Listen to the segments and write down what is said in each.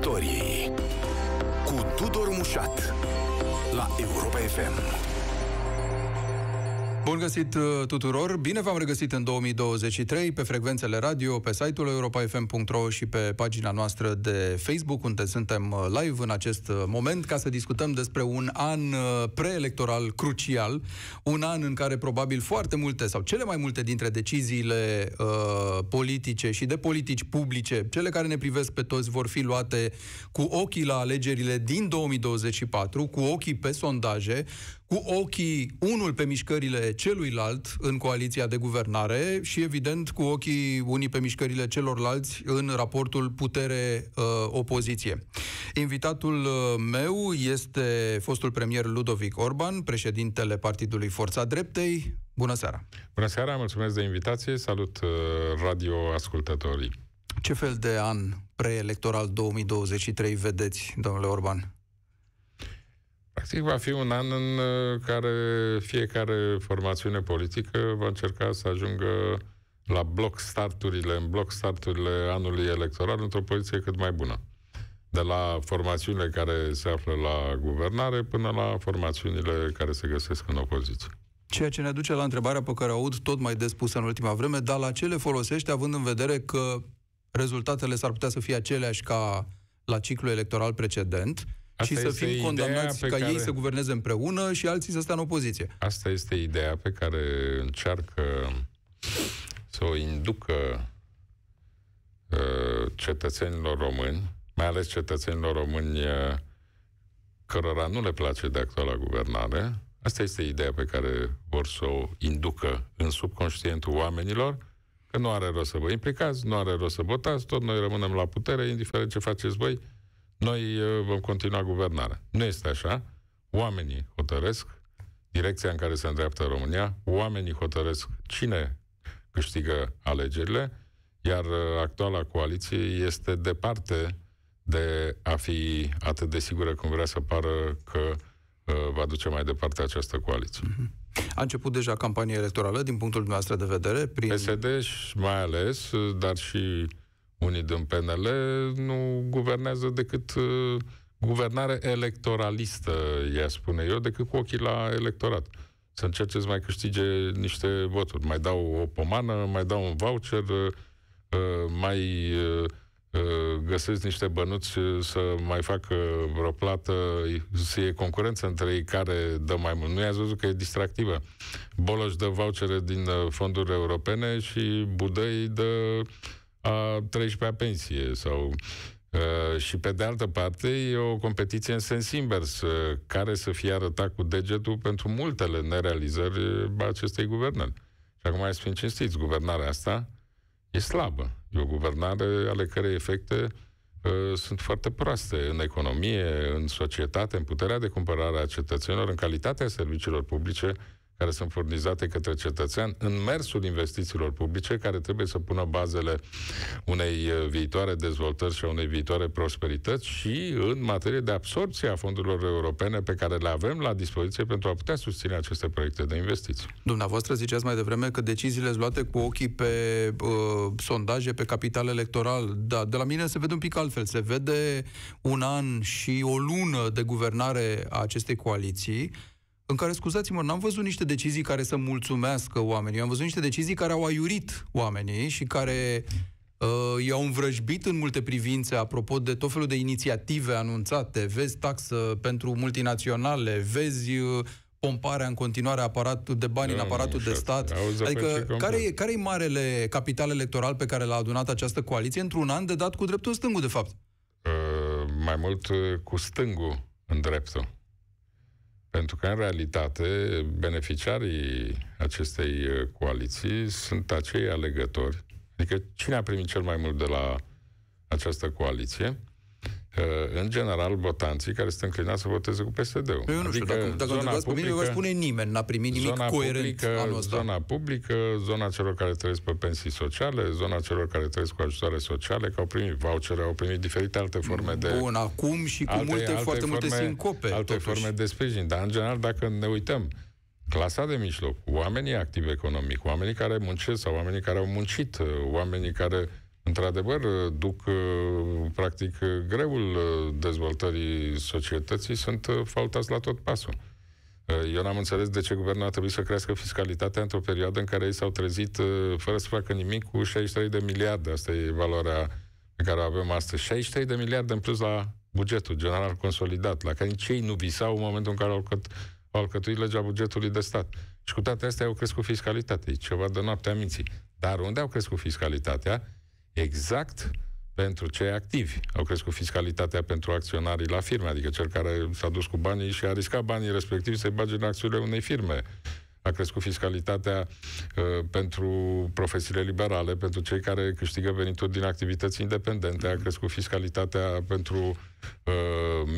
victoriei cu Tudor Mușat la Europa FM. Bun găsit uh, tuturor! Bine v-am regăsit în 2023 pe frecvențele radio, pe site-ul europa.fm.ro și pe pagina noastră de Facebook, unde suntem uh, live în acest uh, moment ca să discutăm despre un an preelectoral crucial, un an în care probabil foarte multe sau cele mai multe dintre deciziile uh, politice și de politici publice, cele care ne privesc pe toți, vor fi luate cu ochii la alegerile din 2024, cu ochii pe sondaje, cu ochii unul pe mișcările celuilalt în coaliția de guvernare și, evident, cu ochii unii pe mișcările celorlalți în raportul putere-opoziție. Invitatul uh, meu este fostul premier Ludovic Orban, președintele Partidului Forța Dreptei. Bună seara! Bună seara, mulțumesc de invitație, salut uh, radioascultătorii! Ce fel de an preelectoral 2023 vedeți, domnule Orban? Practic va fi un an în uh, care fiecare formațiune politică va încerca să ajungă la bloc starturile, în bloc starturile anului electoral într-o poziție cât mai bună. De la formațiunile care se află la guvernare până la formațiunile care se găsesc în opoziție. Ceea ce ne duce la întrebarea pe care o aud tot mai des pusă în ultima vreme, dar la ce le folosește având în vedere că rezultatele s-ar putea să fie aceleași ca la ciclul electoral precedent, Asta și să fim condamnați ca care... ei să guverneze împreună și alții să stea în opoziție. Asta este ideea pe care încearcă să o inducă uh, cetățenilor români, mai ales cetățenilor români uh, cărora nu le place de actuala guvernare. Asta este ideea pe care vor să o inducă în subconștientul oamenilor, că nu are rost să vă implicați, nu are rost să votați, tot noi rămânem la putere, indiferent ce faceți voi, noi uh, vom continua guvernarea. Nu este așa. Oamenii hotăresc direcția în care se îndreaptă România, oamenii hotăresc cine câștigă alegerile, iar uh, actuala coaliție este departe de a fi atât de sigură cum vrea să pară că uh, va duce mai departe această coaliție. Mhm. A început deja campania electorală din punctul dumneavoastră de vedere? Prin... PSD mai ales, dar și unii din PNL nu guvernează decât uh, guvernare electoralistă, ea spune eu, decât cu ochii la electorat. Să încerce să mai câștige niște voturi. Mai dau o pomană, mai dau un voucher, uh, uh, mai găsesc niște bănuți să mai facă vreo plată, să e concurență între ei care dă mai mult. Nu i-ați văzut că e distractivă. Boloș dă vouchere din fonduri europene și Budăi dă a 13-a pensie sau Uh, și pe de altă parte e o competiție în sens invers, uh, care să fie arătat cu degetul pentru multele nerealizări acestei guvernări. Și acum mai să fim cinstiți, guvernarea asta e slabă. E o guvernare ale cărei efecte uh, sunt foarte proaste în economie, în societate, în puterea de cumpărare a cetățenilor, în calitatea serviciilor publice care sunt furnizate către cetățean în mersul investițiilor publice care trebuie să pună bazele unei uh, viitoare dezvoltări și a unei viitoare prosperități și în materie de absorpție a fondurilor europene pe care le avem la dispoziție pentru a putea susține aceste proiecte de investiții. Dumneavoastră ziceați mai devreme că deciziile sunt luate cu ochii pe uh, sondaje, pe capital electoral. Da, de la mine se vede un pic altfel. Se vede un an și o lună de guvernare a acestei coaliții în care, scuzați-mă, n-am văzut niște decizii care să mulțumească oamenii. Eu am văzut niște decizii care au aiurit oamenii și care uh, i-au învrăjbit în multe privințe, apropo de tot felul de inițiative anunțate. Vezi taxă pentru multinaționale, vezi uh, pomparea în continuare aparatul de bani da, în aparatul de stat. Adică care e, care e marele capital electoral pe care l-a adunat această coaliție într-un an de dat cu dreptul stângul, de fapt? Uh, mai mult uh, cu stângul în dreptul. Pentru că, în realitate, beneficiarii acestei uh, coaliții sunt acei alegători. Adică, cine a primit cel mai mult de la această coaliție? în general, votanții care sunt înclinați să voteze cu PSD-ul. Eu nu adică știu, dacă, dacă întrebați pe mine, vă spune nimeni, n-a primit nimic zona coerent publică, anul ăsta. Zona publică, zona celor care trăiesc pe pensii sociale, zona celor care trăiesc cu ajutoare sociale, că au primit vouchere, au primit diferite alte forme de... Bun, acum și cu alte, multe, alte foarte forme, multe sincope. Alte totuși. forme de sprijin, dar în general, dacă ne uităm, clasa de mijloc, oamenii activi economic, oamenii care muncesc sau oamenii care au muncit, oamenii care într-adevăr, duc uh, practic greul uh, dezvoltării societății, sunt uh, faltați la tot pasul. Eu n-am înțeles de ce guvernul a trebuit să crească fiscalitatea într-o perioadă în care ei s-au trezit fără să facă nimic cu 63 de miliarde. Asta e valoarea pe care o avem astăzi. 63 de miliarde în plus la bugetul general consolidat, la care cei nu visau în momentul în care au au alcătuit legea bugetului de stat. Și cu toate astea au crescut fiscalitatea. E ceva de noaptea minții. Dar unde au crescut fiscalitatea? exact pentru cei activi. Au crescut fiscalitatea pentru acționarii la firme, adică cel care s-a dus cu banii și a riscat banii respectivi să-i bage în acțiunile unei firme a crescut fiscalitatea uh, pentru profesiile liberale, pentru cei care câștigă venituri din activități independente, a crescut fiscalitatea pentru uh,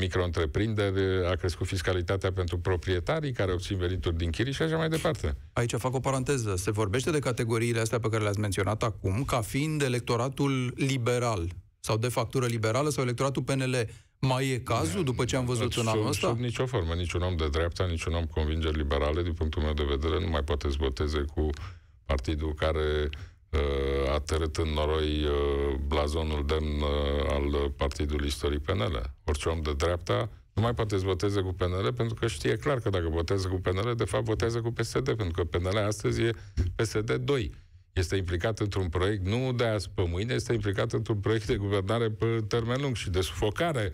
micro-întreprinderi, a crescut fiscalitatea pentru proprietarii care obțin venituri din chirii și așa mai departe. Aici fac o paranteză. Se vorbește de categoriile astea pe care le-ați menționat acum ca fiind electoratul liberal sau de factură liberală sau electoratul PNL. Mai e cazul după ce am văzut un în anul ăsta? Sub nicio formă, niciun om de dreapta, niciun om convingeri liberale, din punctul meu de vedere, nu mai poate zboteze cu partidul care uh, a tărât în noroi uh, blazonul demn uh, al Partidului Istoric PNL. Orice om de dreapta nu mai poate zboteze cu PNL pentru că știe clar că dacă votează cu PNL, de fapt votează cu PSD, pentru că PNL astăzi e PSD 2 este implicat într-un proiect, nu de azi pe mâine, este implicat într-un proiect de guvernare pe termen lung și de sufocare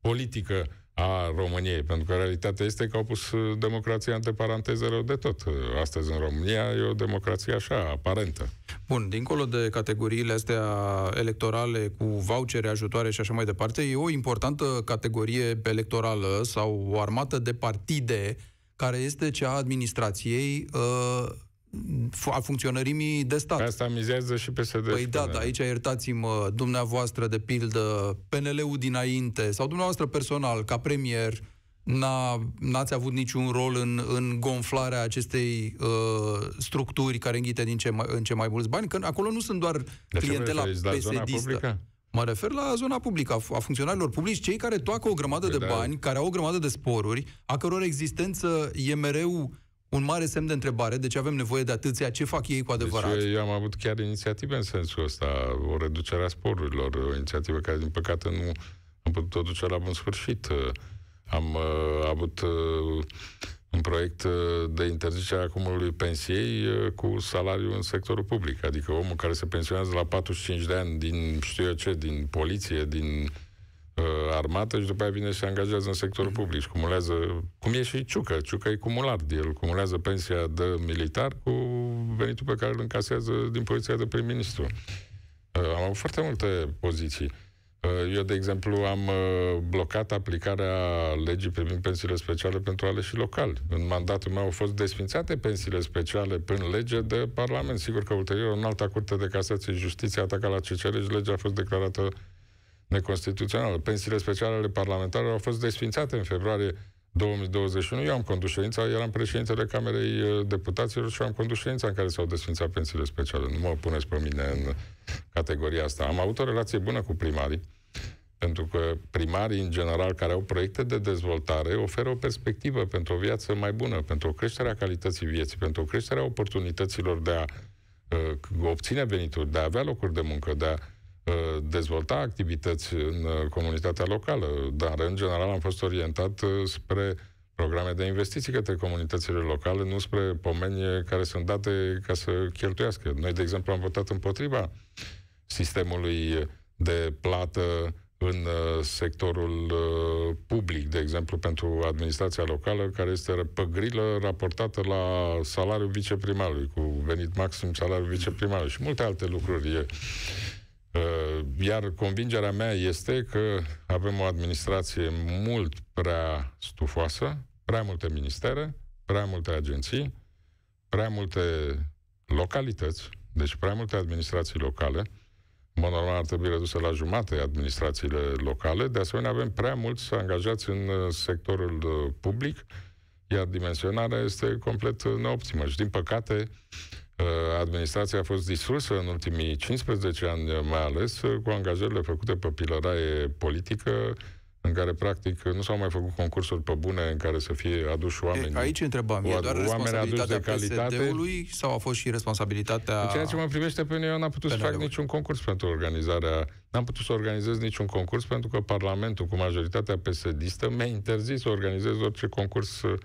politică a României, pentru că realitatea este că au pus uh, democrația între parantezele de tot. Uh, astăzi în România e o democrație așa, aparentă. Bun, dincolo de categoriile astea electorale cu vouchere, ajutoare și așa mai departe, e o importantă categorie electorală sau o armată de partide care este cea a administrației uh, a funcționărimii de stat. Asta mizează și PSD. Păi da, da, aici iertați-mă, dumneavoastră, de pildă, PNL-ul dinainte, sau dumneavoastră personal, ca premier, n-a, n-ați avut niciun rol în, în gonflarea acestei uh, structuri care înghite din ce mai, în ce mai mulți bani, că acolo nu sunt doar de clientela psd Mă refer la zona publică, a, funcționarilor publici, cei care toacă o grămadă păi de da. bani, care au o grămadă de sporuri, a căror existență e mereu un mare semn de întrebare, deci avem nevoie de atâția, ce fac ei cu deci adevărat? Deci eu am avut chiar inițiative în sensul ăsta, o reducere a sporurilor, o inițiativă care, din păcate, nu am putut-o duce la bun sfârșit. Am uh, avut uh, un proiect uh, de interzicere a acumului pensiei uh, cu salariul în sectorul public. Adică omul care se pensionează la 45 de ani din știu eu ce, din poliție, din Uh, armată și după aia vine și se angajează în sectorul mhm. public și cumulează, cum e și Ciucă. Ciucă e cumulat, el cumulează pensia de militar cu venitul pe care îl încasează din poziția de prim-ministru. Uh, am avut foarte multe poziții. Uh, eu, de exemplu, am blocat aplicarea legii privind pensiile speciale pentru aleși locali. În mandatul meu au fost desfințate pensiile speciale prin lege de Parlament. Sigur că ulterior, în alta curte de casație, justiție a atacat la CCL și legea a fost declarată neconstituțională. Pensiile speciale ale parlamentarilor au fost desfințate în februarie 2021. Eu am condus ședința, eram președintele Camerei uh, Deputaților și am condus ședința în care s-au desfințat pensiile speciale. Nu mă puneți pe mine în categoria asta. Am avut o relație bună cu primarii, pentru că primarii, în general, care au proiecte de dezvoltare, oferă o perspectivă pentru o viață mai bună, pentru o creștere a calității vieții, pentru o creștere a oportunităților de a uh, obține venituri, de a avea locuri de muncă, de a Uh, dezvolta activități în uh, comunitatea locală, dar în general am fost orientat uh, spre programe de investiții către comunitățile locale, nu spre pomeni care sunt date ca să cheltuiască. Noi, de exemplu, am votat împotriva sistemului de plată în sectorul public, de exemplu, pentru administrația locală, care este păgrilă raportată la salariul viceprimarului, cu venit maxim salariul viceprimarului și multe alte lucruri Uh, iar convingerea mea este că avem o administrație mult prea stufoasă, prea multe ministere, prea multe agenții, prea multe localități, deci prea multe administrații locale, în mod normal ar trebui reduse la jumate administrațiile locale, de asemenea avem prea mulți angajați în uh, sectorul uh, public, iar dimensionarea este complet neoptimă și din păcate Uh, administrația a fost distrusă în ultimii 15 ani, uh, mai ales uh, cu angajările făcute pe pilăraie politică, în care practic nu s-au mai făcut concursuri pe bune în care să fie aduși oameni. E, aici întrebam, e doar responsabilitatea PSD-ului sau a fost și responsabilitatea... În ceea ce mă privește pe mine, eu n-am putut să fac niciun concurs pentru organizarea... N-am putut să organizez niciun concurs pentru că Parlamentul cu majoritatea PSD-istă mi-a interzis să organizez orice concurs uh,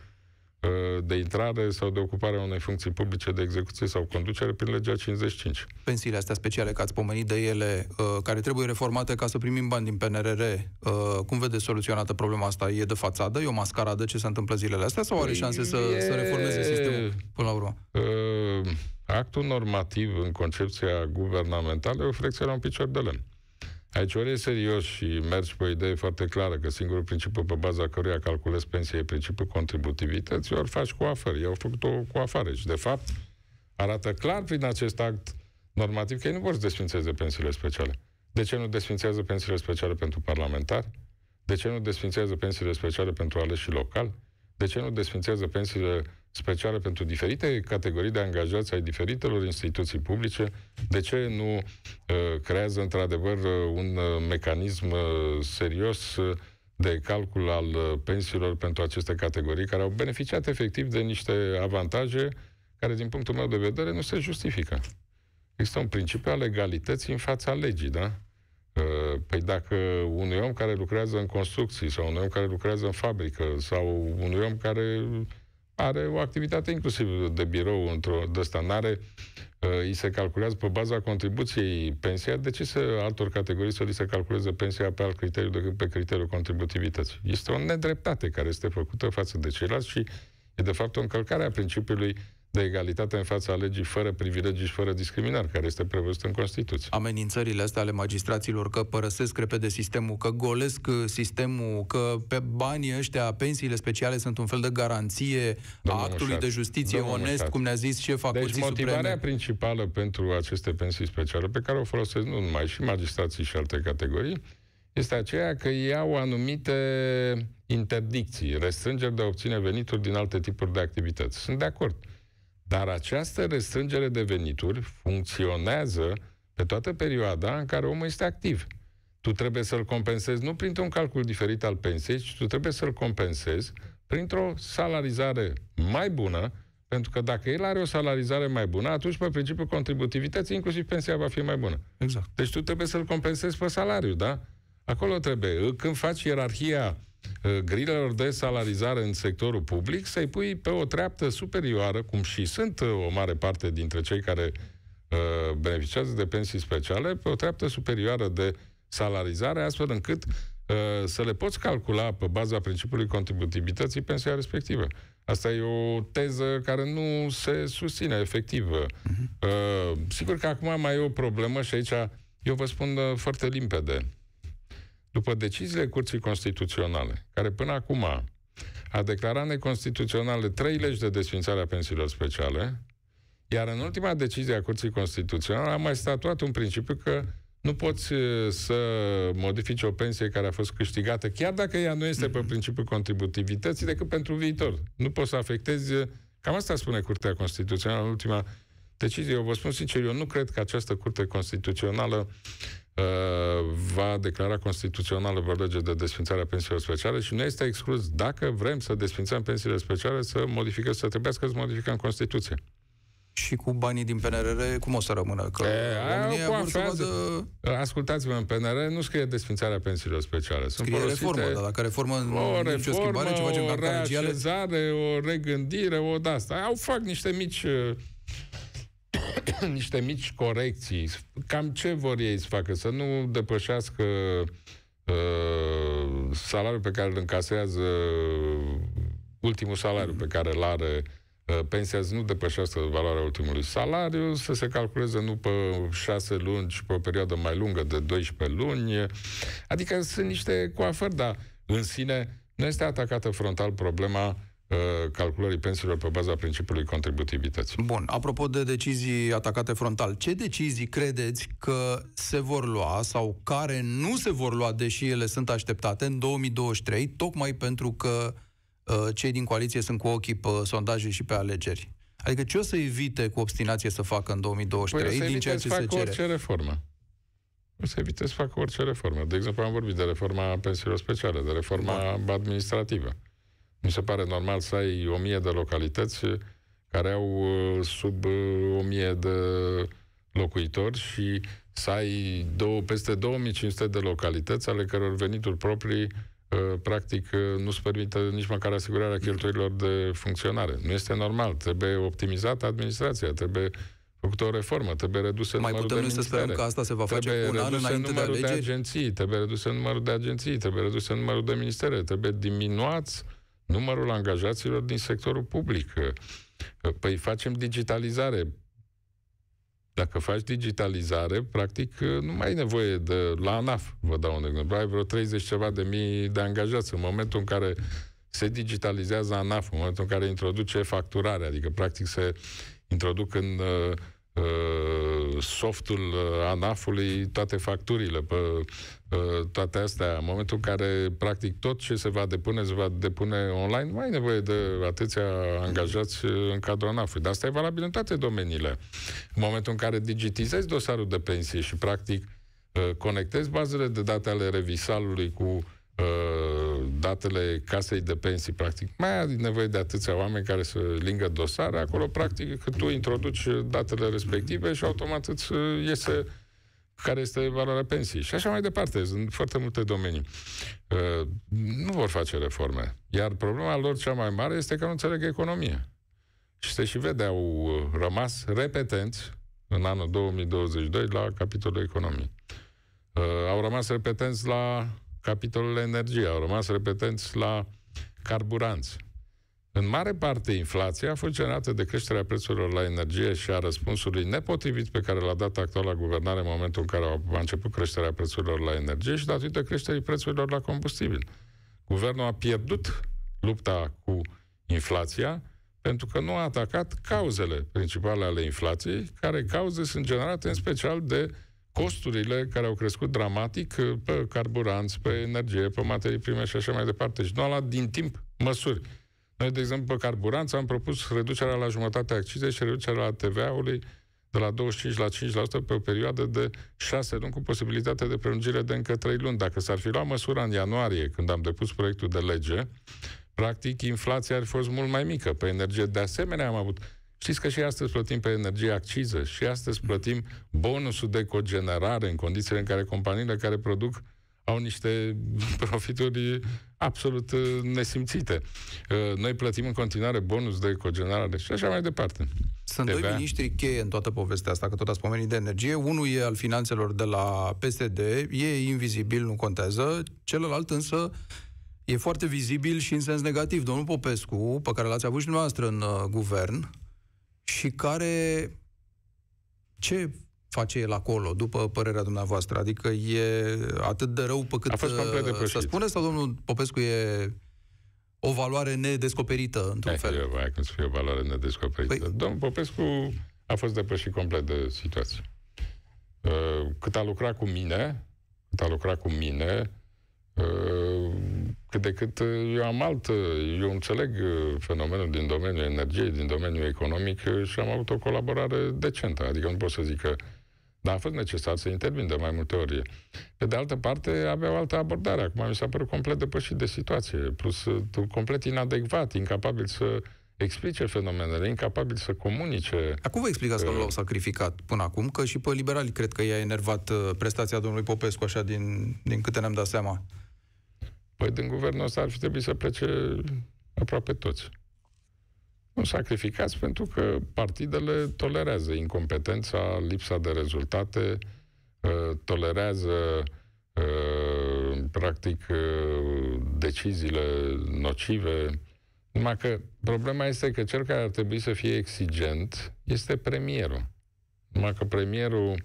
Uh, de intrare sau de ocupare a unei funcții publice de execuție sau conducere prin legea 55. Pensiile astea speciale, că ați pomenit de ele, uh, care trebuie reformate ca să primim bani din PNRR, uh, cum vedeți soluționată problema asta? E de fațadă? E o mascaradă ce se întâmplă zilele astea? Sau are păi, șanse să, e... să reformeze sistemul până la urmă? Actul normativ în concepția guvernamentală e o frecție la un picior de lemn. Aici ori e serios și mergi pe o idee foarte clară că singurul principiu pe baza căruia calculezi pensia e principiul contributivității, ori faci cu afară. Eu au făcut-o cu afare și, de fapt, arată clar prin acest act normativ că ei nu vor să desfințeze pensiile speciale. De ce nu desfințează pensiile speciale pentru parlamentari? De ce nu desfințează pensiile speciale pentru aleși și local? De ce nu desfințează pensiile speciale pentru diferite categorii de angajați ai diferitelor instituții publice, de ce nu uh, creează într-adevăr uh, un uh, mecanism uh, serios uh, de calcul al uh, pensiilor pentru aceste categorii care au beneficiat efectiv de niște avantaje care, din punctul meu de vedere, nu se justifică. Există un principiu al legalității în fața legii, da? Uh, păi dacă unui om care lucrează în construcții sau unui om care lucrează în fabrică sau unui om care are o activitate inclusiv de birou într-o destanare, uh, îi se calculează pe baza contribuției pensia. De ce să altor categorii să li se calculeze pensia pe alt criteriu decât pe criteriul contributivității? Este o nedreptate care este făcută față de ceilalți și e de fapt o încălcare a principiului uh, de egalitate în fața legii fără privilegii și fără discriminare, care este prevăzut în Constituție. Amenințările astea ale magistraților că părăsesc repede sistemul, că golesc uh, sistemul, că pe banii ăștia pensiile speciale sunt un fel de garanție Domnul a actului Mușat. de justiție Domnul onest, Mușat. cum ne-a zis șefa deci, motivarea Supreme. principală pentru aceste pensii speciale, pe care o folosesc nu numai și magistrații și alte categorii, este aceea că iau anumite interdicții, restrângeri de a obține venituri din alte tipuri de activități. Sunt de acord. Dar această restrângere de venituri funcționează pe toată perioada în care omul este activ. Tu trebuie să-l compensezi nu printr-un calcul diferit al pensiei, ci tu trebuie să-l compensezi printr-o salarizare mai bună, pentru că dacă el are o salarizare mai bună, atunci, pe principiul contributivității, inclusiv pensia va fi mai bună. Exact. Deci tu trebuie să-l compensezi pe salariu, da? Acolo trebuie. Când faci ierarhia Ă, grilelor de salarizare în sectorul public, să-i pui pe o treaptă superioară, cum și sunt ă, o mare parte dintre cei care ă, beneficiază de pensii speciale, pe o treaptă superioară de salarizare, astfel încât să le poți calcula pe baza principiului contributivității pensia respectivă. Asta e o teză care nu se susține efectiv. Uh-huh. Uh, sigur că acum mai e o problemă și aici eu vă spun foarte limpede după deciziile Curții Constituționale, care până acum a declarat neconstituționale trei legi de desfințare a pensiilor speciale, iar în ultima decizie a Curții Constituționale a mai statuat un principiu că nu poți uh, să modifici o pensie care a fost câștigată, chiar dacă ea nu este pe principiul contributivității, decât pentru viitor. Nu poți să afectezi... Uh, cam asta spune Curtea Constituțională în ultima decizie. Eu vă spun sincer, eu nu cred că această Curte Constituțională uh, va declara constituțională vă lege de desfințare a pensiilor speciale și nu este exclus, dacă vrem să desfințăm pensiile speciale, să modificăm, să trebuiască să modificăm Constituția. Și cu banii din PNRR, cum o să rămână? Că e, cu să vadă... Ascultați-mă, în PNR nu scrie desfințarea pensiilor speciale. Sunt scrie folosite... reformă, dar dacă reformă o reformă, nicio schimbare, ce facem o reașezare, o regândire, o de-asta. Au fac niște mici uh, niște mici corecții. Cam ce vor ei să facă? Să nu depășească uh, salariul pe care îl încasează, ultimul salariu pe care îl are uh, pensia să nu depășească valoarea ultimului salariu, să se calculeze nu pe șase luni, ci pe o perioadă mai lungă de 12 luni. Adică sunt niște coafări, dar în sine nu este atacată frontal problema uh, Uh, calculării pensiilor pe baza principiului contributivității. Bun. Apropo de decizii atacate frontal, ce decizii credeți că se vor lua sau care nu se vor lua, deși ele sunt așteptate în 2023, tocmai pentru că uh, cei din coaliție sunt cu ochii pe sondaje și pe alegeri? Adică ce o să evite cu obstinație să facă în 2023 păi, din ceea ce se cere? orice reformă. O să evite să facă orice reformă. De exemplu, am vorbit de reforma pensiilor speciale, de reforma da. administrativă. Mi se pare normal să ai o mie de localități care au uh, sub uh, o mie de locuitori și să ai două, peste 2500 de localități ale căror venituri proprii uh, practic nu se permite nici măcar asigurarea cheltuielor de funcționare. Nu este normal. Trebuie optimizată administrația, trebuie făcută o reformă, trebuie redusă Mai numărul de de putem să sperăm că asta se va face trebuie un an înainte numărul de, de agenții, trebuie redusă numărul de agenții, trebuie redusă numărul de ministere, trebuie diminuați numărul angajaților din sectorul public. Păi facem digitalizare. Dacă faci digitalizare, practic nu mai ai nevoie de... La ANAF, vă dau un exemplu, ai vreo 30 ceva de mii de angajați. În momentul în care se digitalizează ANAF, în momentul în care introduce facturarea, adică practic se introduc în uh, Uh, softul uh, ANAF-ului toate facturile, pe uh, toate astea. În momentul în care, practic, tot ce se va depune, se va depune online, mai ai nevoie de atâția angajați în cadrul ANAF-ului. Dar asta e valabil în toate domeniile. În momentul în care digitizezi dosarul de pensie și, practic, conectezi bazele de date ale revisalului cu datele casei de pensii, practic. Mai ai nevoie de atâția oameni care să lingă dosare, acolo, practic, că tu introduci datele respective și automat îți uh, iese care este valoarea pensiei și așa mai departe. Sunt foarte multe domenii. Uh, nu vor face reforme. Iar problema lor cea mai mare este că nu înțeleg economia. Și se și vede, au uh, rămas repetenți în anul 2022 la capitolul economie. Uh, au rămas repetenți la capitolul energie, au rămas repetenți la carburanți. În mare parte, inflația a fost generată de creșterea prețurilor la energie și a răspunsului nepotrivit pe care l-a dat actuala guvernare în momentul în care a început creșterea prețurilor la energie și datorită creșterii prețurilor la combustibil. Guvernul a pierdut lupta cu inflația pentru că nu a atacat cauzele principale ale inflației, care cauze sunt generate în special de costurile care au crescut dramatic uh, pe carburanți, pe energie, pe materii prime și așa mai departe. Și nu a luat din timp măsuri. Noi, de exemplu, pe carburanți am propus reducerea la jumătate accize și reducerea la TVA-ului de la 25 la 5% pe o perioadă de 6 luni cu posibilitatea de prelungire de încă 3 luni. Dacă s-ar fi luat măsura în ianuarie, când am depus proiectul de lege, practic inflația ar fi fost mult mai mică pe energie. De asemenea, am avut Știți că și astăzi plătim pe energie acciză, și astăzi plătim bonusul de cogenerare în condițiile în care companiile care produc au niște profituri absolut uh, nesimțite. Uh, noi plătim în continuare bonus de cogenerare și așa mai departe. Sunt TVA. doi miniștri cheie în toată povestea asta, că tot ați pomenit de energie. Unul e al finanțelor de la PSD, e invizibil, nu contează. Celălalt însă e foarte vizibil și în sens negativ. Domnul Popescu, pe care l-ați avut și dumneavoastră în uh, guvern, și care ce face el acolo, după părerea dumneavoastră? Adică e atât de rău pe cât A fost complet uh, să spune sau domnul Popescu e o valoare nedescoperită, într-un eh, fel? Eu, hai cum să fie o valoare nedescoperită. Păi... Domnul Popescu a fost depășit complet de situație. Uh, cât a lucrat cu mine, cât a lucrat cu mine, Ă, cât de cât ă, eu am alt, ă, eu înțeleg fenomenul din domeniul energiei, din domeniul economic și am avut o colaborare decentă. Adică nu pot să zic că dar a fost necesar să intervin de mai multe ori. Pe de altă parte, avea o altă abordare. Acum mi s-a părut complet depășit de situație, plus complet inadecvat, incapabil să explice fenomenele, incapabil să comunice. Acum vă explicați că nu l-au sacrificat până acum, că și pe liberali cred că i-a enervat prestația domnului Popescu, așa din, din câte ne-am dat seama. Păi din guvernul ăsta ar fi trebuit să plece aproape toți. Nu sacrificați pentru că partidele tolerează incompetența, lipsa de rezultate, uh, tolerează uh, practic uh, deciziile nocive. Numai că problema este că cel care ar trebui să fie exigent este premierul. Numai că premierul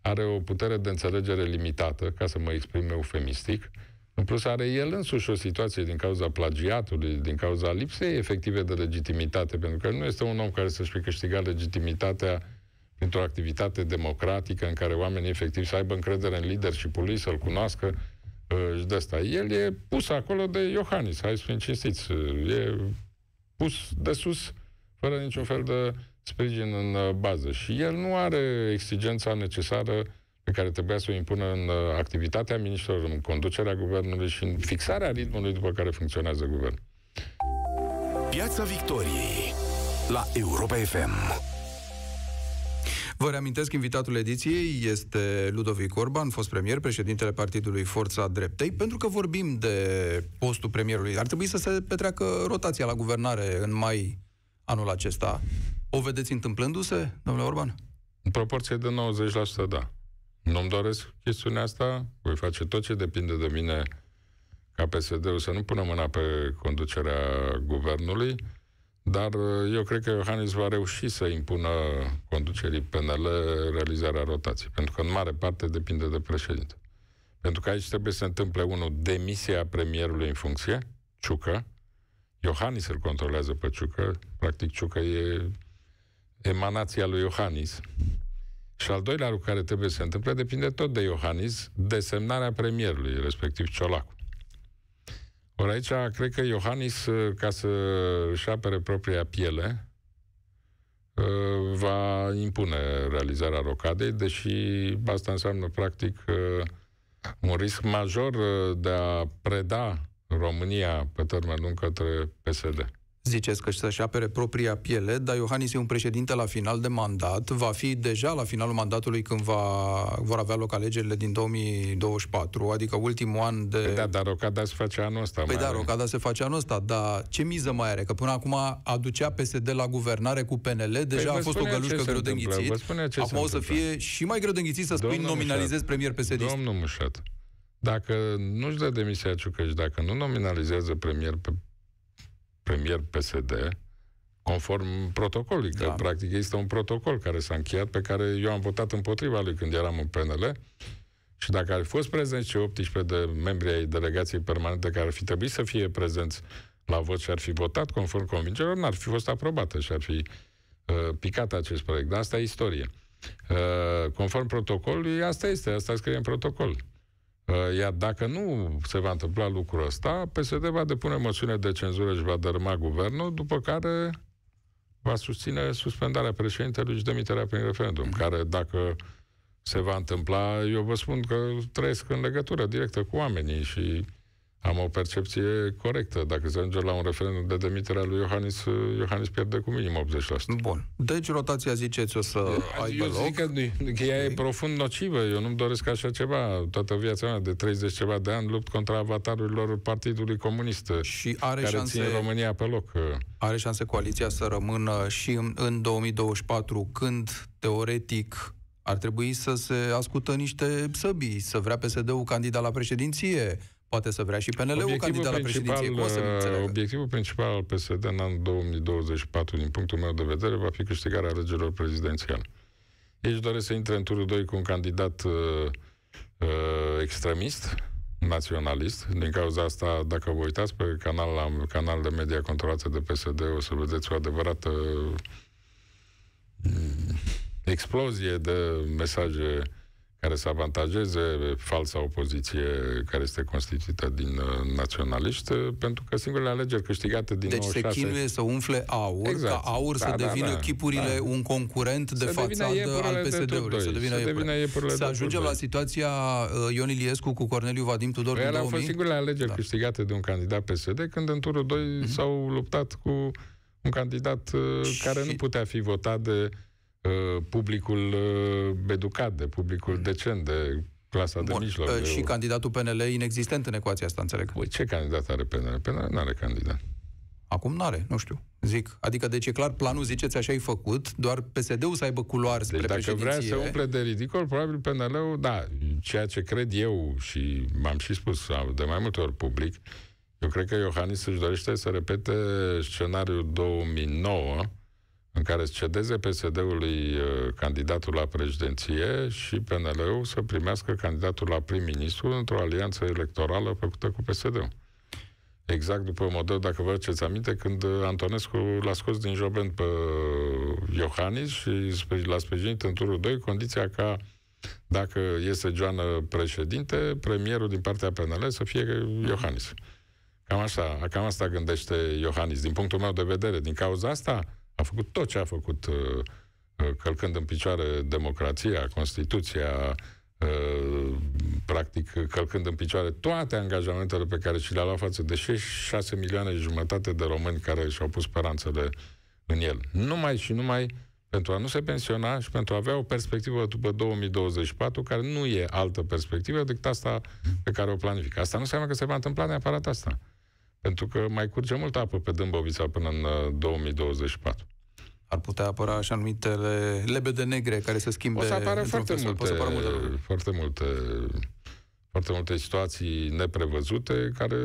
are o putere de înțelegere limitată, ca să mă exprim eufemistic, uh, în plus, are el însuși o situație din cauza plagiatului, din cauza lipsei efective de legitimitate, pentru că nu este un om care să-și fi câștigat legitimitatea printr-o activitate democratică în care oamenii efectiv să aibă încredere în lider și lui, să-l cunoască uh, și de asta. El e pus acolo de Iohannis, hai să fim cinstiți. E pus de sus, fără niciun fel de sprijin în uh, bază. Și el nu are exigența necesară pe care trebuia să o impună în uh, activitatea ministrilor, în conducerea guvernului și în fixarea ritmului după care funcționează guvernul. Piața Victoriei la Europa FM. Vă reamintesc, invitatul ediției este Ludovic Orban, fost premier, președintele Partidului Forța Dreptei, pentru că vorbim de postul premierului. Ar trebui să se petreacă rotația la guvernare în mai anul acesta. O vedeți întâmplându-se, domnule Orban? În proporție de 90%, da. Nu-mi doresc chestiunea asta, voi face tot ce depinde de mine ca PSD-ul să nu pună mâna pe conducerea guvernului, dar uh, eu cred că Iohannis va reuși să impună conducerii PNL realizarea rotației, pentru că în mare parte depinde de președinte. Pentru că aici trebuie să se întâmple, unul, demisia premierului în funcție, Ciucă, Iohannis îl controlează pe Ciucă, practic Ciucă e emanația lui Iohannis, și al doilea lucru care trebuie să se întâmple depinde tot de Iohannis, desemnarea premierului, respectiv Ciolacu. Ori aici, cred că Iohannis, uh, ca să își apere propria piele, uh, va impune realizarea rocadei, deși asta înseamnă, practic, uh, un risc major de a preda România pe termen lung către PSD ziceți că să-și apere propria piele, dar Iohannis e un președinte la final de mandat, va fi deja la finalul mandatului când va, vor avea loc alegerile din 2024, adică ultimul an de... Păi da, dar rocada se face anul ăsta. Păi da, are. rocada se face anul ăsta, dar ce miză mai are? Că până acum aducea PSD la guvernare cu PNL, păi deja păi a fost o gălușcă greu de înghițit. Acum o să fie și mai greu de înghițit să spui nominalizezi premier psd Domnul Mușat, dacă nu-și dă demisia Ciucă și dacă nu nominalizează premier pe premier PSD, conform protocolului, da. că practic există un protocol care s-a încheiat, pe care eu am votat împotriva lui când eram în PNL, și dacă ar fi fost prezenți și 18 de membri ai delegației permanente care ar fi trebuit să fie prezenți la vot și ar fi votat conform convingerilor, n-ar fi fost aprobată și ar fi uh, picat acest proiect. Dar asta e istorie. Uh, conform protocolului, asta este, asta scrie în protocol. Ă, iar dacă nu se va întâmpla lucrul ăsta, PSD va depune măsurile de cenzură și va dărâma guvernul, după care va susține suspendarea președintelui și demiterea prin referendum, care dacă se va întâmpla, eu vă spun că trăiesc în legătură directă cu oamenii și am o percepție corectă. Dacă se ajunge la un referendum de demitere a lui Iohannis, Iohannis pierde cu minim 80%. Bun. Deci rotația, ziceți, o să eu, aibă eu loc. zic că ea e profund nocivă. Eu nu-mi doresc așa ceva. Toată viața mea de 30 ceva de ani lupt contra avatarurilor Partidului Comunist. Și are care șanse... Ține România pe loc. Are șanse coaliția să rămână și în, în 2024, când, teoretic, ar trebui să se ascută niște săbii, să vrea PSD-ul candidat la președinție, poate să vrea și PNL-ul candidat la președinție. Principal, uh, obiectivul principal al PSD în anul 2024, din punctul meu de vedere, va fi câștigarea alegerilor prezidențiale. Ei deci doresc să intre în turul 2 cu un candidat uh, uh, extremist, naționalist. Din cauza asta, dacă vă uitați pe canal, la canal de media controlată de PSD, o să vedeți o adevărată uh, explozie de mesaje uh, care să avantajeze falsa opoziție care este constituită din uh, naționaliști, uh, pentru că singurele alegeri câștigate din Deci 96... se chinuie să umfle aur, exact. ca aur da, să da, devină da, chipurile da. un concurent de să fațadă al PSD-ului. De să devină, să, iepurile să ajungem de la situația uh, Ion Iliescu cu Corneliu Vadim Tudor păi din 2000? au fost singurele alegeri da. câștigate de un candidat PSD, când în turul 2 mm-hmm. s-au luptat cu un candidat care nu putea fi votat de Uh, publicul uh, educat, de publicul mm. decent, de clasa Bun. de uh, mijloc. De... Și candidatul PNL inexistent în ecuația asta, înțeleg. Bă, ce candidat are PNL? PNL nu are candidat. Acum nu are, nu știu. Zic, adică deci e clar, planul ziceți așa e făcut, doar PSD-ul să aibă culoare spre deci, dacă președinție. vrea să umple de ridicol, probabil PNL-ul, da, ceea ce cred eu și m-am și spus de mai multe ori public, eu cred că Iohannis își dorește să repete scenariul 2009, în care să cedeze PSD-ului uh, candidatul la președinție și PNL-ul să primească candidatul la prim-ministru într-o alianță electorală făcută cu PSD-ul. Exact după model, dacă vă aduceți aminte, când uh, Antonescu l-a scos din Joben pe uh, Iohannis și l-a sprijinit în turul 2, condiția ca dacă este Joana președinte, premierul din partea PNL să fie Iohannis. Cam, așa, cam asta gândește Iohannis. Din punctul meu de vedere, din cauza asta, a făcut tot ce a făcut, uh, uh, călcând în picioare democrația, Constituția, uh, practic călcând în picioare toate angajamentele pe care și le-a luat față de 6 milioane și jumătate de români care și-au pus speranțele în el. Numai și numai pentru a nu se pensiona și pentru a avea o perspectivă după 2024, care nu e altă perspectivă decât asta pe care o planifică. Asta nu înseamnă că se va întâmpla neapărat asta. Pentru că mai curge multă apă pe Dâmbovița până în 2024 uh, ar putea apăra așa numitele lebede negre care se schimbe. O să apară foarte multe, multe, foarte multe foarte multe situații neprevăzute care,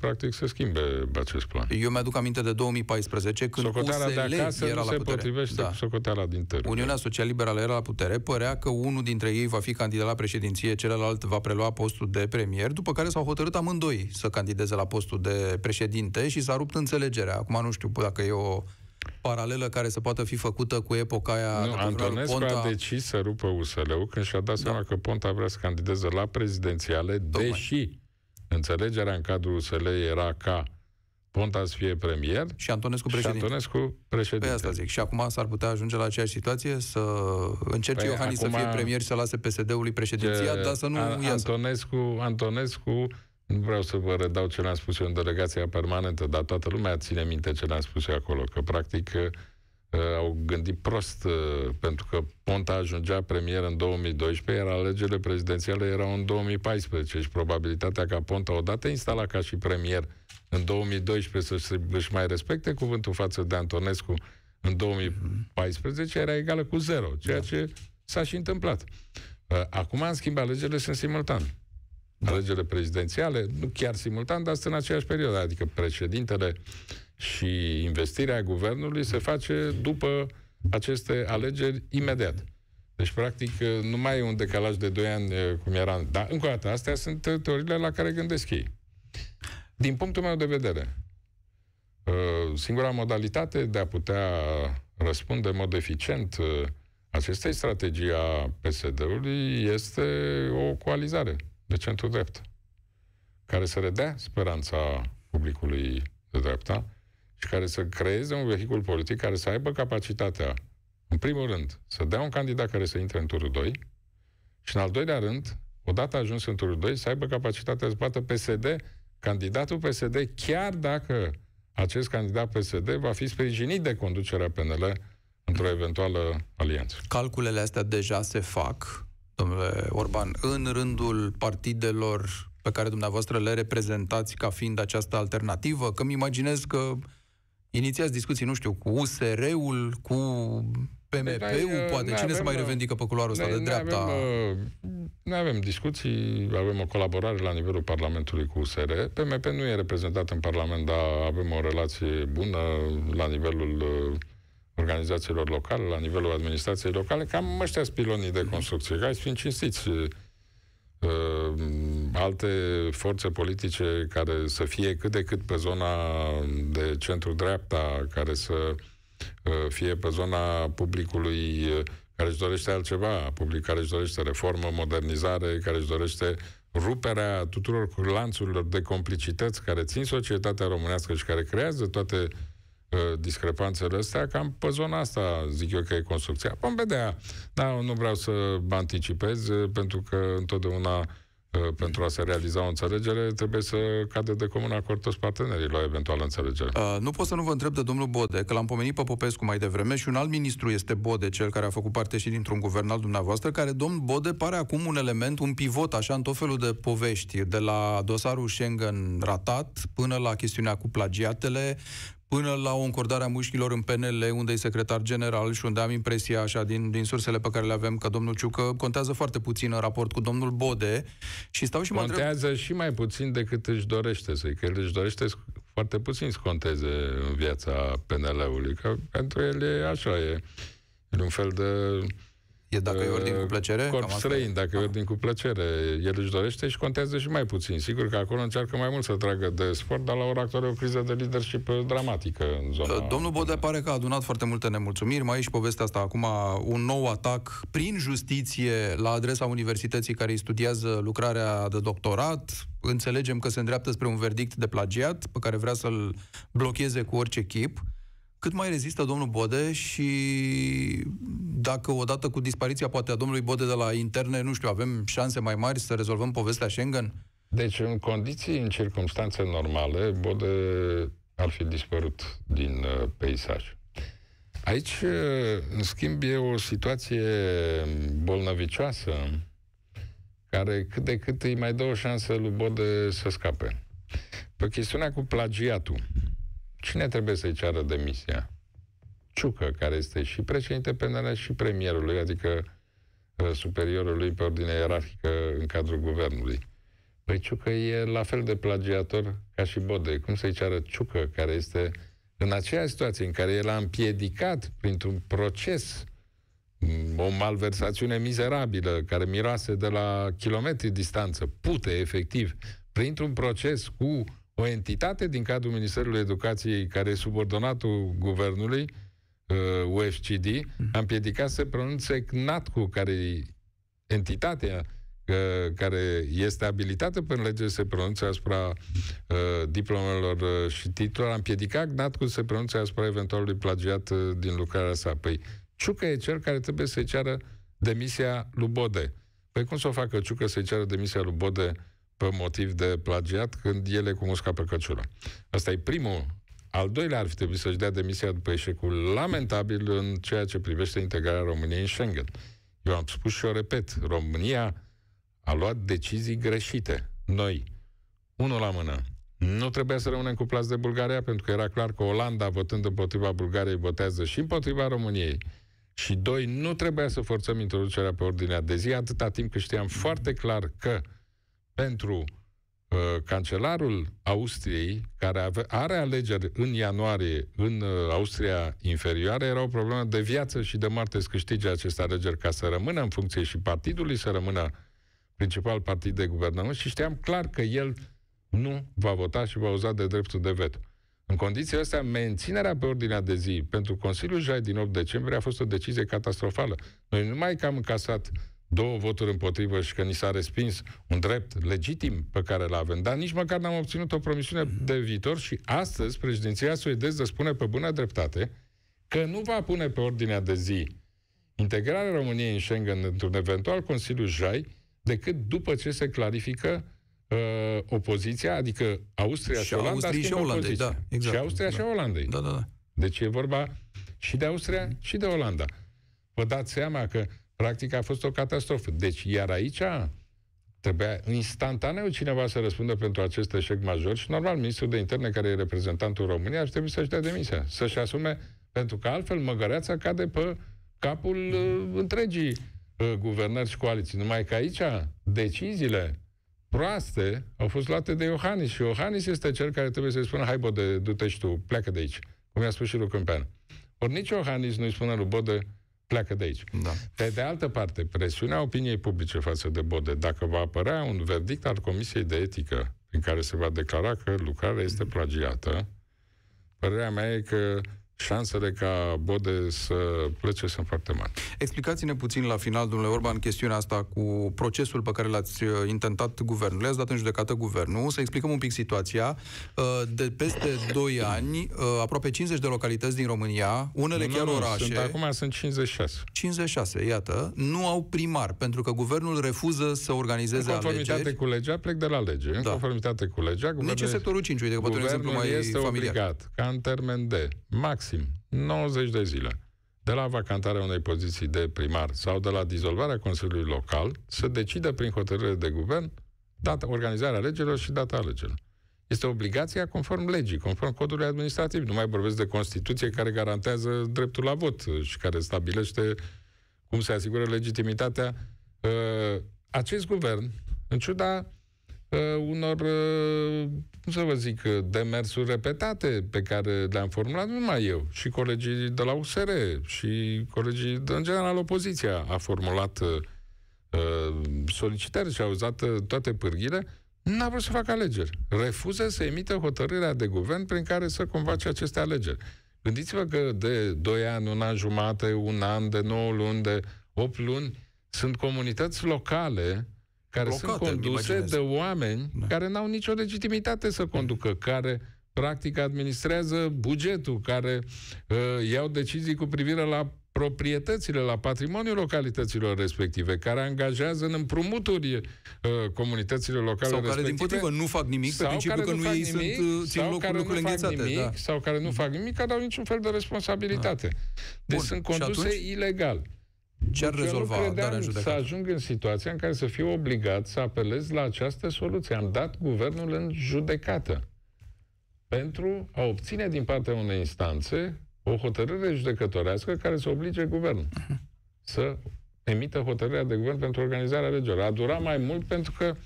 practic, se schimbe acest plan. Eu mi-aduc aminte de 2014, când socoteala USL de acasă era nu la se putere. potrivește da. cu socoteala din teritoriu. Uniunea Social Liberală era la putere, părea că unul dintre ei va fi candidat la președinție, celălalt va prelua postul de premier, după care s-au hotărât amândoi să candideze la postul de președinte și s-a rupt înțelegerea. Acum nu știu dacă e o paralelă care să poate fi făcută cu epoca aia... Nu, Antonescu Ponta... a decis să rupă usl când și-a dat da. seama da. că Ponta vrea să candideze la prezidențiale, Tocmai. deși înțelegerea în cadrul USL era ca Ponta să fie premier și Antonescu președinte. Și Antonescu președinte. Păi asta zic. Și acum s-ar putea ajunge la aceeași situație să încerce păi Iohannis acum... să fie premier și să lase PSD-ului președinția, de... dar să nu iasă. Antonescu, Antonescu nu vreau să vă redau ce le-am spus eu în delegația permanentă, dar toată lumea ține minte ce le-am spus eu acolo, că practic uh, au gândit prost, uh, pentru că Ponta ajungea premier în 2012, iar alegerile prezidențiale erau în 2014 și deci, probabilitatea ca Ponta odată instala ca și premier în 2012 să își mai respecte cuvântul față de Antonescu în 2014 era egală cu zero, ceea da. ce s-a și întâmplat. Uh, acum, în schimb, alegerile sunt simultane alegerile prezidențiale, nu chiar simultan, dar sunt în aceeași perioadă. Adică președintele și investirea guvernului se face după aceste alegeri imediat. Deci, practic, nu mai e un decalaj de 2 ani eh, cum era. Dar, încă o dată, astea sunt eh, teoriile la care gândesc ei. Din punctul meu de vedere, eh, singura modalitate de a putea răspunde în mod eficient acestei strategii a PSD-ului este o coalizare de centru-drept, care să redea speranța publicului de dreapta și care să creeze un vehicul politic care să aibă capacitatea, în primul rând, să dea un candidat care să intre în turul 2 și, în al doilea rând, odată ajuns în turul 2, să aibă capacitatea să bată PSD, candidatul PSD, chiar dacă acest candidat PSD va fi sprijinit de conducerea PNL într-o eventuală alianță. Calculele astea deja se fac domnule Orban, în rândul partidelor pe care dumneavoastră le reprezentați ca fiind această alternativă? Că-mi imaginez că inițiați discuții, nu știu, cu USR-ul, cu PMP-ul, păi, uh, poate. Cine avem, se mai uh, revendică pe culoarul ăsta de dreapta? Avem, uh, avem discuții, avem o colaborare la nivelul Parlamentului cu USR. PMP nu e reprezentat în Parlament, dar avem o relație bună la nivelul uh, organizațiilor locale, la nivelul administrației locale, cam ăștia spilonii de construcție. Hai să fim cinstiți. Uh, alte forțe politice care să fie cât de cât pe zona de centru-dreapta, care să uh, fie pe zona publicului uh, care își dorește altceva, public care își dorește reformă, modernizare, care își dorește ruperea tuturor lanțurilor de complicități care țin societatea românească și care creează toate uh, Uh, discrepanțele astea, cam pe zona asta zic eu că e construcția. Vom vedea. Da, nu vreau să anticipez, uh, pentru că întotdeauna uh, pentru a se realiza o înțelegere, trebuie să cadă de comun acord toți partenerii la eventuală înțelegere. Uh, nu pot să nu vă întreb de domnul Bode, că l-am pomenit pe Popescu mai devreme și un alt ministru este Bode, cel care a făcut parte și dintr-un guvern al dumneavoastră, care domnul Bode pare acum un element, un pivot, așa, în tot felul de povești, de la dosarul Schengen ratat până la chestiunea cu plagiatele, până la o încordare a mușchilor în PNL, unde e secretar general și unde am impresia, așa, din, din sursele pe care le avem, că domnul Ciucă contează foarte puțin în raport cu domnul Bode și stau și mă Contează și mai puțin decât își dorește să că el își dorește foarte puțin să conteze în viața PNL-ului, că pentru el e așa, e, e un fel de E dacă e ordin cu ă, plăcere? Corp străin, dacă e ah. ordin cu plăcere. El își dorește și contează și mai puțin. Sigur că acolo încearcă mai mult să tragă de sport, dar la ora actuală e o criză de leadership ă, dramatică în zona. Ă, domnul Bode pare că a adunat foarte multe nemulțumiri. Mai e și povestea asta acum, un nou atac prin justiție la adresa universității care îi studiază lucrarea de doctorat. Înțelegem că se îndreaptă spre un verdict de plagiat pe care vrea să-l blocheze cu orice chip cât mai rezistă domnul Bode și dacă odată cu dispariția poate a domnului Bode de la interne, nu știu, avem șanse mai mari să rezolvăm povestea Schengen? Deci, în condiții, în circunstanțe normale, Bode ar fi dispărut din uh, peisaj. Aici, uh, în schimb, e o situație bolnăvicioasă care cât de cât îi mai dă o șansă lui Bode să scape. Pe chestiunea cu plagiatul, Cine trebuie să-i ceară demisia? Ciucă, care este și președinte PNL și premierului, adică uh, superiorul lui pe ordine ierarhică în cadrul guvernului. Păi Ciucă e la fel de plagiator ca și Bode. Cum să-i ceară Ciucă, care este în aceeași situație în care el a împiedicat printr-un proces mm, o malversațiune mizerabilă care miroase de la kilometri distanță, pute efectiv, printr-un proces cu o entitate din cadrul Ministerului Educației care e subordonatul guvernului, uh, UFCD, mhm. a împiedicat să pronunțe CNATCU, care e entitatea uh, care este abilitată prin lege să se pronunțe asupra uh, diplomelor uh, și titlurilor, a împiedicat CNATCU să se pronunțe asupra eventualului plagiat uh, din lucrarea sa. Păi Ciucă e cel care trebuie să-i ceară demisia lui Bode. Păi cum să o facă Ciucă să-i ceară demisia lui Bode pe motiv de plagiat când ele cu musca pe căciulă. Asta e primul. Al doilea ar fi trebuit să-și dea demisia după eșecul lamentabil în ceea ce privește integrarea României în Schengen. Eu am spus și o repet, România a luat decizii greșite. Noi, unul la mână, nu trebuia să rămânem cuplați de Bulgaria, pentru că era clar că Olanda, votând împotriva Bulgariei, votează și împotriva României. Și doi, nu trebuia să forțăm introducerea pe ordinea de zi, atâta timp cât știam foarte clar că pentru uh, cancelarul Austriei, care ave- are alegeri în ianuarie în uh, Austria inferioară, era o problemă de viață și de moarte să câștige aceste alegeri ca să rămână în funcție și partidului, să rămână principal partid de guvernământ și știam clar că el nu va vota și va uza de dreptul de veto. În condițiile astea, menținerea pe ordinea de zi pentru Consiliul Jai din 8 decembrie a fost o decizie catastrofală. Noi numai mai că am încasat două voturi împotrivă și că ni s-a respins un drept legitim pe care l-avem, dar nici măcar n-am obținut o promisiune de viitor și astăzi președinția suedeză spune pe bună dreptate că nu va pune pe ordinea de zi integrarea României în Schengen într-un eventual Consiliu Jai decât după ce se clarifică uh, opoziția, adică Austria și, și Olanda Austria și Olandei, da, exact. Și Austria da. și Olandei. Da, da, da. Deci e vorba și de Austria și de Olanda. Vă dați seama că Practic a fost o catastrofă. Deci, iar aici trebuia instantaneu cineva să răspundă pentru acest eșec major și, normal, ministrul de interne, care e reprezentantul României, ar trebui să-și dea demisia, să-și asume, pentru că altfel măgăreața cade pe capul uh, întregii uh, guvernări și coaliții. Numai că aici deciziile proaste au fost luate de Iohannis și Iohannis este cel care trebuie să-i spună hai Bode, du-te și tu, pleacă de aici, cum i-a spus și lui Câmpean. Ori nici Iohannis nu-i spune lui Bode pleacă de aici. Da. Pe de altă parte, presiunea opiniei publice față de Bode, dacă va apărea un verdict al Comisiei de Etică în care se va declara că lucrarea este plagiată, părerea mea e că șansele ca Bode să plece sunt foarte mari. Explicați-ne puțin la final, domnule Orban, chestiunea asta cu procesul pe care l-ați uh, intentat guvernul. Le-ați dat în judecată guvernul. Să explicăm un pic situația. Uh, de peste 2 ani, uh, aproape 50 de localități din România, unele nu, chiar nu, orașe... Sunt, acum sunt 56. 56, iată. Nu au primar, pentru că guvernul refuză să organizeze în conformitate alegeri. cu legea, plec de la lege. În da. conformitate cu legea, guvernul... Nici sectorul 5, uite că un exemplu mai este familiar. obligat, ca în termen de max maxim 90 de zile de la vacantarea unei poziții de primar sau de la dizolvarea Consiliului Local să decide prin hotărâre de guvern data, organizarea legilor și data alegerilor. Este obligația conform legii, conform codului administrativ. Nu mai vorbesc de Constituție care garantează dreptul la vot și care stabilește cum se asigură legitimitatea. Ă, acest guvern, în ciuda unor, ă, cum să vă zic, demersuri repetate pe care le-am formulat numai eu și colegii de la USR și colegii, în general, opoziția a formulat uh, solicitări și au uzat toate pârghile, n-a vrut să facă alegeri. Refuză să emită hotărârea de guvern prin care să convace aceste alegeri. Gândiți-vă că de 2 ani, un an jumate, un an, de 9 luni, de 8 luni, sunt comunități locale care blocate, sunt conduse de oameni da. care n-au nicio legitimitate să conducă, care practic administrează bugetul, care uh, iau decizii cu privire la proprietățile, la patrimoniul localităților respective, care angajează în împrumuturi uh, comunitățile locale sau respective. Sau care, din potrivă, nu fac nimic pe principiu că nu ei nimic, sunt, uh, țin locul care lucrurile înghețate. Nimic, da. Sau care nu fac nimic, care au niciun fel de responsabilitate. Da. Deci Bun, sunt conduse ilegal. Ce ar deci rezolva darea în Să ajung în situația în care să fiu obligat să apelez la această soluție. Am dat guvernul în judecată pentru a obține din partea unei instanțe o hotărâre judecătorească care să oblige guvernul să emită hotărârea de guvern pentru organizarea legilor. A durat mai mult pentru că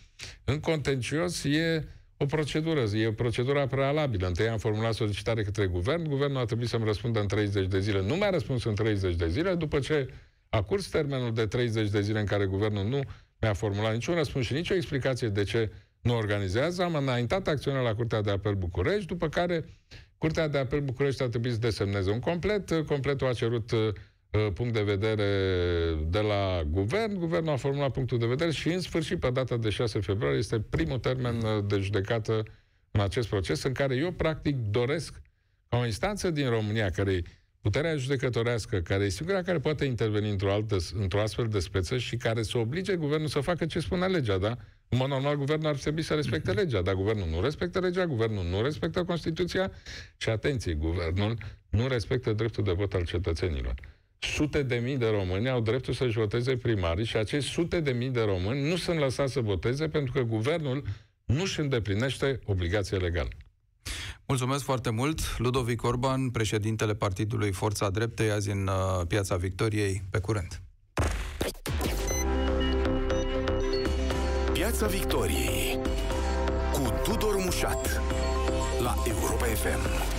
în contencios e o procedură, e o procedură prealabilă. Întâi am formulat solicitare către guvern, guvernul a trebuit să-mi răspundă în 30 de zile. Nu mi-a răspuns în 30 de zile, după ce a curs termenul de 30 de zile în care guvernul nu mi-a formulat niciun răspuns și nicio explicație de ce nu organizează. Am înaintat acțiunea la Curtea de Apel București, după care Curtea de Apel București a trebuit să desemneze un complet. Completul a cerut uh, punct de vedere de la guvern, guvernul a formulat punctul de vedere și în sfârșit, pe data de 6 februarie, este primul termen uh, de judecată în acest proces în care eu, practic, doresc ca o instanță din România, care puterea judecătorească, care e singura care poate interveni într-o, altă, într-o astfel de speță și care să oblige guvernul să facă ce spune legea, da? În mod normal, guvernul ar trebui să respecte legea, dar guvernul nu respectă legea, guvernul nu respectă Constituția și, atenție, guvernul nu respectă dreptul de vot al cetățenilor. Sute de mii de români au dreptul să-și voteze primarii și acești sute de mii de români nu sunt lăsați să voteze pentru că guvernul nu și îndeplinește obligația legală. Mulțumesc foarte mult, Ludovic Orban, președintele Partidului Forța Dreptei, azi în uh, Piața Victoriei. Pe curând! Piața Victoriei cu Tudor Mușat la Europa FM.